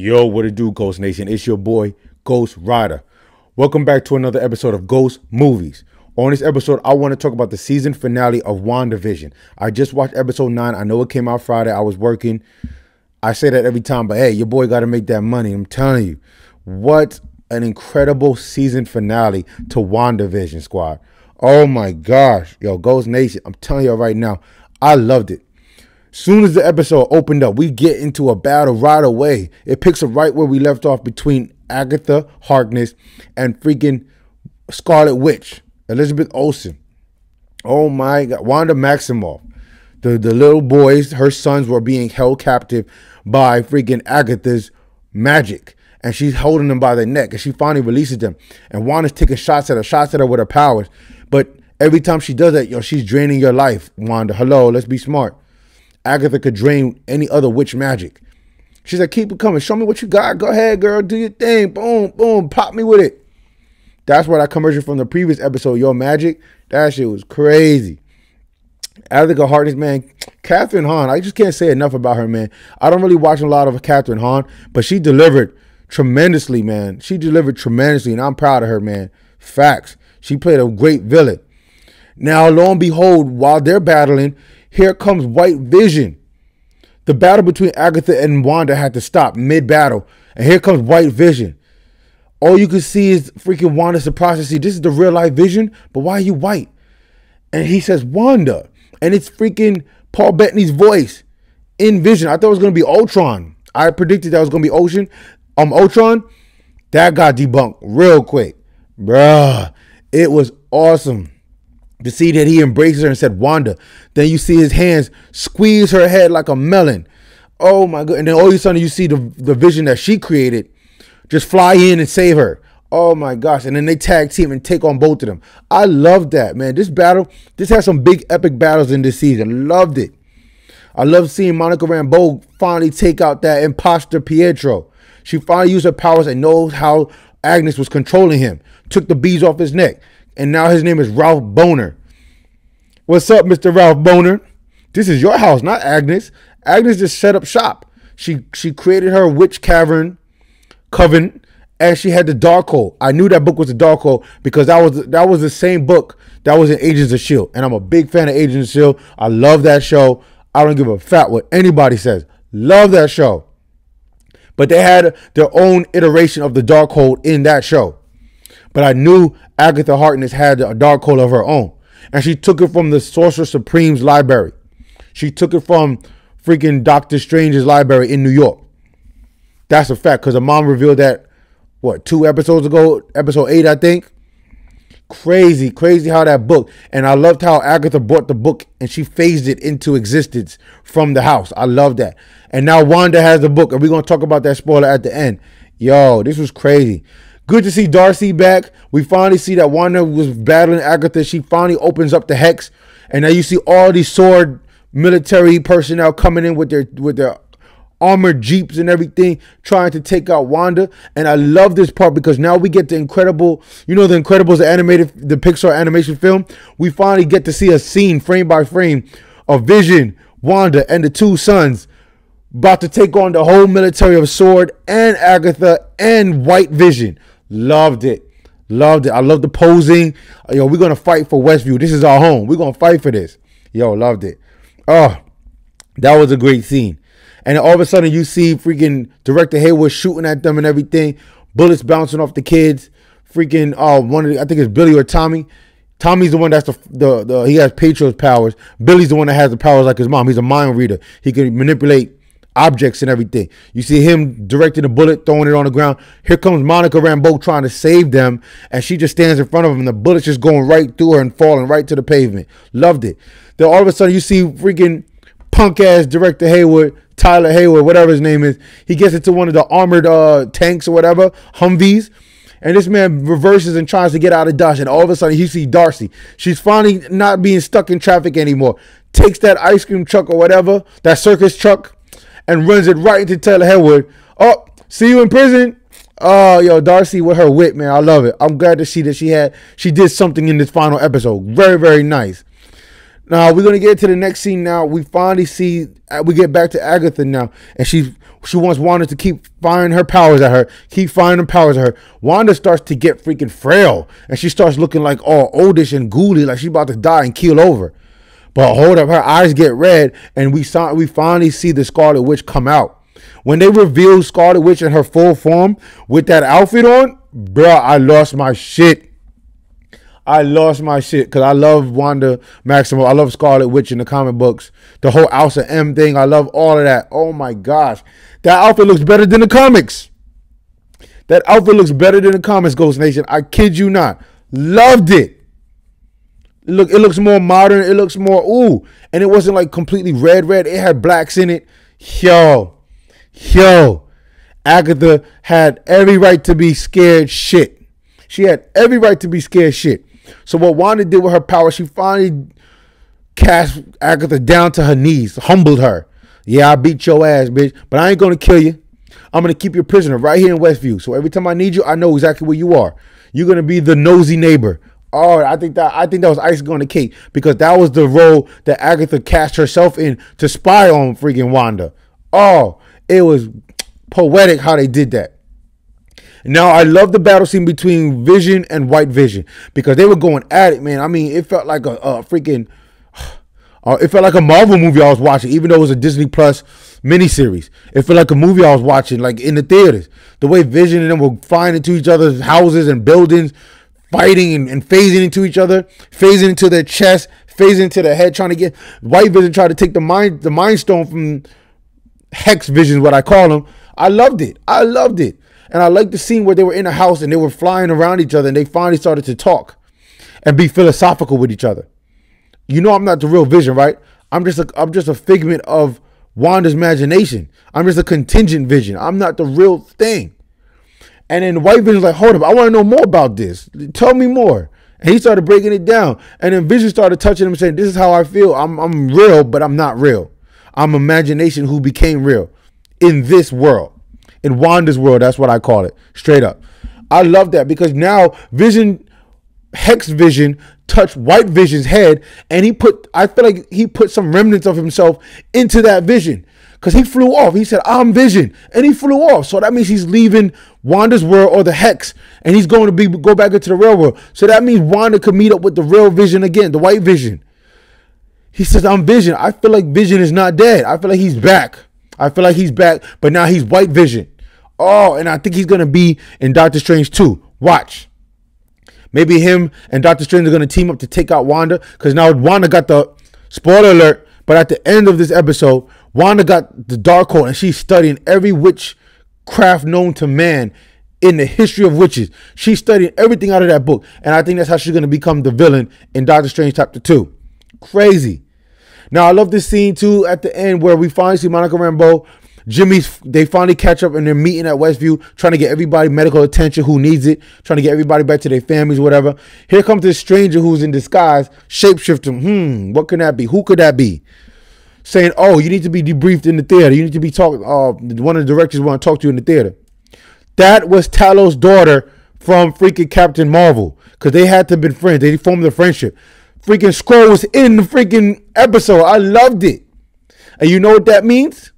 Yo, what it do, Ghost Nation? It's your boy, Ghost Rider. Welcome back to another episode of Ghost Movies. On this episode, I want to talk about the season finale of WandaVision. I just watched episode 9. I know it came out Friday. I was working. I say that every time, but hey, your boy got to make that money. I'm telling you. What an incredible season finale to WandaVision, squad. Oh my gosh. Yo, Ghost Nation, I'm telling you right now, I loved it. Soon as the episode opened up, we get into a battle right away. It picks up right where we left off between Agatha Harkness and freaking Scarlet Witch, Elizabeth Olsen. Oh my God, Wanda Maximoff. The, the little boys, her sons, were being held captive by freaking Agatha's magic. And she's holding them by the neck and she finally releases them. And Wanda's taking shots at her, shots at her with her powers. But every time she does that, yo, she's draining your life, Wanda. Hello, let's be smart. Agatha could drain any other witch magic. She's like, keep it coming. Show me what you got. Go ahead, girl. Do your thing. Boom, boom. Pop me with it. That's what I commercial from the previous episode, Your Magic. That shit was crazy. Attica Harkness, man. Catherine Hahn, I just can't say enough about her, man. I don't really watch a lot of Catherine Hahn, but she delivered tremendously, man. She delivered tremendously, and I'm proud of her, man. Facts. She played a great villain. Now, lo and behold, while they're battling, here comes White Vision. The battle between Agatha and Wanda had to stop mid battle. And here comes White Vision. All you can see is freaking Wanda surprise to see this is the real life vision, but why are you white? And he says, Wanda. And it's freaking Paul Bettany's voice in vision. I thought it was going to be Ultron. I predicted that was going to be Ocean. Um, Ultron. That got debunked real quick. Bruh. It was awesome to see that he embraces her and said Wanda. Then you see his hands squeeze her head like a melon. Oh my god! And then all of a sudden you see the the vision that she created, just fly in and save her. Oh my gosh! And then they tag team and take on both of them. I love that man. This battle, this has some big epic battles in this season. Loved it. I love seeing Monica Rambeau finally take out that imposter Pietro. She finally used her powers and knows how Agnes was controlling him. Took the beads off his neck and now his name is Ralph Boner. What's up, Mr. Ralph Boner? This is your house, not Agnes. Agnes just set up shop. She she created her witch cavern coven, and she had the dark hole. I knew that book was the dark hole because that was that was the same book that was in Agents of Shield, and I'm a big fan of Agents of Shield. I love that show. I don't give a fat what anybody says. Love that show. But they had their own iteration of the dark hole in that show. But I knew Agatha Harkness had a dark hole of her own. And she took it from the Sorcerer Supreme's library. She took it from freaking Doctor Strange's library in New York. That's a fact, because her mom revealed that, what, two episodes ago, episode eight, I think? Crazy, crazy how that book. And I loved how Agatha brought the book and she phased it into existence from the house. I love that. And now Wanda has the book, and we're going to talk about that spoiler at the end. Yo, this was crazy. Good to see Darcy back. We finally see that Wanda was battling Agatha. She finally opens up the hex, and now you see all these sword military personnel coming in with their with their armored jeeps and everything, trying to take out Wanda. And I love this part because now we get the incredible, you know, the Incredibles animated, the Pixar animation film. We finally get to see a scene frame by frame of Vision, Wanda, and the two sons about to take on the whole military of Sword and Agatha and White Vision. Loved it. Loved it. I love the posing. Yo, we're gonna fight for Westview. This is our home. We're gonna fight for this. Yo, loved it. Oh, that was a great scene. And all of a sudden you see freaking director Hayward shooting at them and everything. Bullets bouncing off the kids. Freaking uh one of the, I think it's Billy or Tommy. Tommy's the one that's the, the, the he has Patriots powers. Billy's the one that has the powers like his mom. He's a mind reader. He can manipulate objects and everything. You see him directing a bullet, throwing it on the ground. Here comes Monica Rambeau trying to save them, and she just stands in front of him, and the bullet's just going right through her and falling right to the pavement. Loved it. Then all of a sudden, you see freaking punk ass director Hayward, Tyler Hayward, whatever his name is. He gets into one of the armored uh, tanks or whatever, Humvees. And this man reverses and tries to get out of Dodge. And all of a sudden, you see Darcy. She's finally not being stuck in traffic anymore. Takes that ice cream truck or whatever, that circus truck, and runs it right into Taylor Henwood. Oh, see you in prison. Oh, yo, Darcy with her wit, man. I love it. I'm glad to see that she had she did something in this final episode. Very, very nice. Now we're gonna get to the next scene. Now we finally see uh, we get back to Agatha now, and she she wants Wanda to keep firing her powers at her, keep firing her powers at her. Wanda starts to get freaking frail, and she starts looking like all oldish and ghouly, like she about to die and keel over. But hold up, her eyes get red, and we saw we finally see the Scarlet Witch come out. When they revealed Scarlet Witch in her full form with that outfit on, bro, I lost my shit. I lost my shit because I love Wanda Maximo. I love Scarlet Witch in the comic books. The whole Alsa M thing. I love all of that. Oh my gosh. That outfit looks better than the comics. That outfit looks better than the comics, Ghost Nation. I kid you not. Loved it. It look, it looks more modern. It looks more ooh, and it wasn't like completely red, red. It had blacks in it. Yo, yo, Agatha had every right to be scared shit. She had every right to be scared shit. So what Wanda did with her power, she finally cast Agatha down to her knees, humbled her. Yeah, I beat your ass, bitch, but I ain't gonna kill you. I'm gonna keep you prisoner right here in Westview. So every time I need you, I know exactly where you are. You're gonna be the nosy neighbor Oh, I think that I think that was icing on the cake because that was the role that Agatha cast herself in to spy on freaking Wanda. Oh, it was poetic how they did that. Now I love the battle scene between Vision and White Vision because they were going at it, man. I mean, it felt like a, a freaking, uh, it felt like a Marvel movie I was watching, even though it was a Disney Plus miniseries. It felt like a movie I was watching, like in the theaters. The way Vision and them were flying into each other's houses and buildings, fighting and, and, phasing into each other, phasing into their chest, phasing into their head, trying to get White Vision trying to take the mind the mind stone from Hex Vision, what I call them. I loved it. I loved it. And I liked the scene where they were in a house and they were flying around each other and they finally started to talk and be philosophical with each other. You know I'm not the real vision, right? I'm just a I'm just a figment of Wanda's imagination. I'm just a contingent vision. I'm not the real thing. And then White Vision's like, hold up, I want to know more about this. Tell me more. And he started breaking it down. And then Vision started touching him, saying, This is how I feel. I'm, I'm real, but I'm not real. I'm imagination who became real in this world. In Wanda's world, that's what I call it. Straight up. I love that because now Vision, Hex Vision, touched White Vision's head, and he put, I feel like he put some remnants of himself into that vision because he flew off. He said, I'm Vision. And he flew off. So that means he's leaving Wanda's world or the Hex. And he's going to be go back into the real world. So that means Wanda could meet up with the real Vision again, the white Vision. He says, I'm Vision. I feel like Vision is not dead. I feel like he's back. I feel like he's back, but now he's white Vision. Oh, and I think he's going to be in Doctor Strange too. Watch. Maybe him and Doctor Strange are going to team up to take out Wanda because now Wanda got the spoiler alert. But at the end of this episode, Wanda got the dark hole, and she's studying every witchcraft known to man in the history of witches. She's studying everything out of that book. And I think that's how she's going to become the villain in Doctor Strange Chapter 2. Crazy. Now, I love this scene too at the end where we finally see Monica Rambeau. Jimmy's, they finally catch up and they're meeting at Westview, trying to get everybody medical attention who needs it, trying to get everybody back to their families, whatever. Here comes this stranger who's in disguise, shapeshifting. Hmm, what can that be? Who could that be? saying, "Oh, you need to be debriefed in the theater. You need to be talking." Uh, one of the directors want to talk to you in the theater. That was Talos' daughter from freaking Captain Marvel because they had to have been friends. They formed a friendship. Freaking Scroll was in the freaking episode. I loved it, and you know what that means?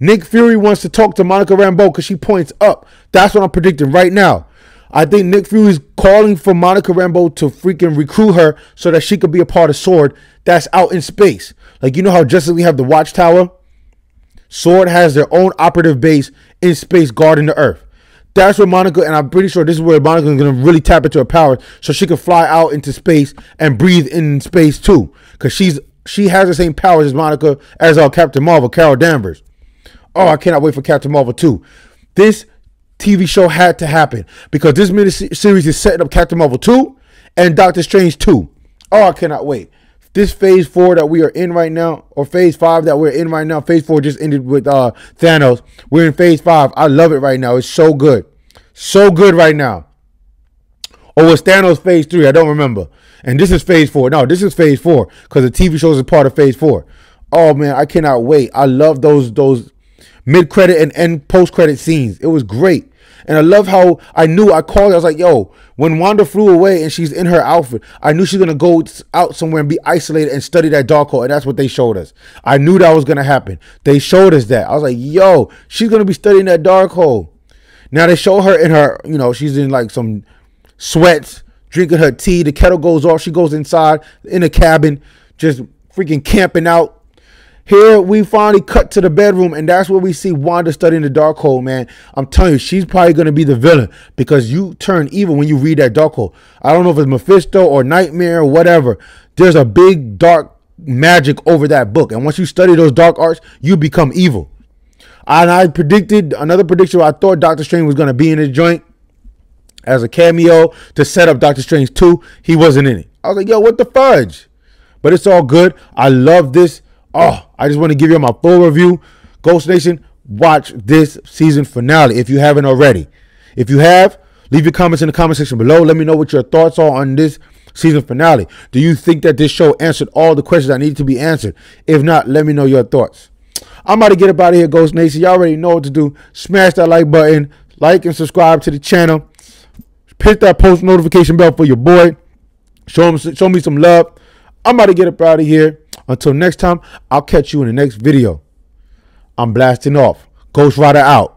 Nick Fury wants to talk to Monica Rambeau because she points up. That's what I'm predicting right now. I think Nick Fury is calling for Monica Rambeau to freaking recruit her so that she could be a part of Sword that's out in space. Like you know how Justice League have the Watchtower, Sword has their own operative base in space guarding the Earth. That's where Monica and I'm pretty sure this is where Monica is gonna really tap into her power, so she can fly out into space and breathe in space too, because she's she has the same powers as Monica as our uh, Captain Marvel, Carol Danvers. Oh, I cannot wait for Captain Marvel 2. This TV show had to happen because this mini series is setting up Captain Marvel 2 and Doctor Strange 2. Oh, I cannot wait this phase four that we are in right now, or phase five that we're in right now, phase four just ended with uh, Thanos. We're in phase five. I love it right now. It's so good. So good right now. Or was Thanos phase three? I don't remember. And this is phase four. No, this is phase four because the TV shows is part of phase four. Oh man, I cannot wait. I love those those mid credit and end post credit scenes. It was great. And I love how I knew I called. I was like, "Yo, when Wanda flew away and she's in her outfit, I knew she's gonna go out somewhere and be isolated and study that dark hole." And that's what they showed us. I knew that was gonna happen. They showed us that. I was like, "Yo, she's gonna be studying that dark hole." Now they show her in her, you know, she's in like some sweats, drinking her tea. The kettle goes off. She goes inside in a cabin, just freaking camping out here we finally cut to the bedroom, and that's where we see Wanda studying the dark hole, man. I'm telling you, she's probably gonna be the villain because you turn evil when you read that dark hole. I don't know if it's Mephisto or Nightmare or whatever. There's a big dark magic over that book. And once you study those dark arts, you become evil. And I predicted another prediction I thought Doctor Strange was gonna be in the joint as a cameo to set up Doctor Strange 2. He wasn't in it. I was like, yo, what the fudge? But it's all good. I love this. Oh, I just want to give you my full review. Ghost Nation, watch this season finale if you haven't already. If you have, leave your comments in the comment section below. Let me know what your thoughts are on this season finale. Do you think that this show answered all the questions that needed to be answered? If not, let me know your thoughts. I'm about to get up out of here, Ghost Nation. Y'all already know what to do. Smash that like button, like and subscribe to the channel. Hit that post notification bell for your boy. Show him, show me some love. I'm about to get up out of here. Until next time, I'll catch you in the next video. I'm blasting off. Ghost Rider out.